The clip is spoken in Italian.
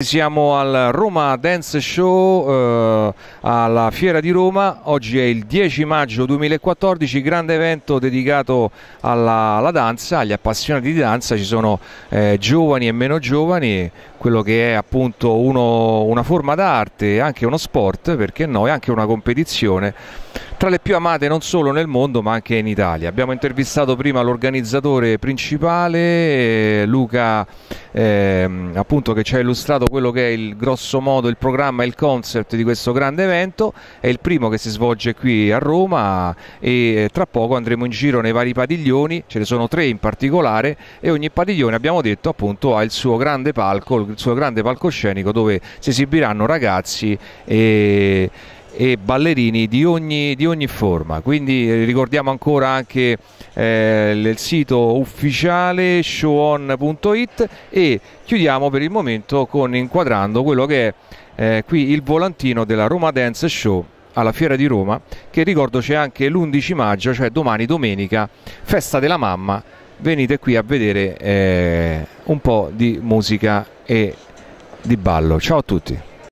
Siamo al Roma Dance Show eh, alla Fiera di Roma, oggi è il 10 maggio 2014, grande evento dedicato alla, alla danza, agli appassionati di danza, ci sono eh, giovani e meno giovani, quello che è appunto uno, una forma d'arte, anche uno sport, perché no, è anche una competizione tra le più amate non solo nel mondo ma anche in Italia. Abbiamo intervistato prima l'organizzatore principale eh, Luca ehm, appunto che ci ha illustrato quello che è il grosso modo il programma e il concept di questo grande evento. È il primo che si svolge qui a Roma e eh, tra poco andremo in giro nei vari padiglioni, ce ne sono tre in particolare e ogni padiglione abbiamo detto appunto ha il suo grande palco, il suo grande palcoscenico dove si esibiranno ragazzi e e ballerini di ogni, di ogni forma. Quindi eh, ricordiamo ancora anche eh, il sito ufficiale showon.it e chiudiamo per il momento con inquadrando quello che è eh, qui il volantino della Roma Dance Show alla Fiera di Roma che ricordo c'è anche l'11 maggio, cioè domani domenica, festa della mamma. Venite qui a vedere eh, un po' di musica e di ballo. Ciao a tutti.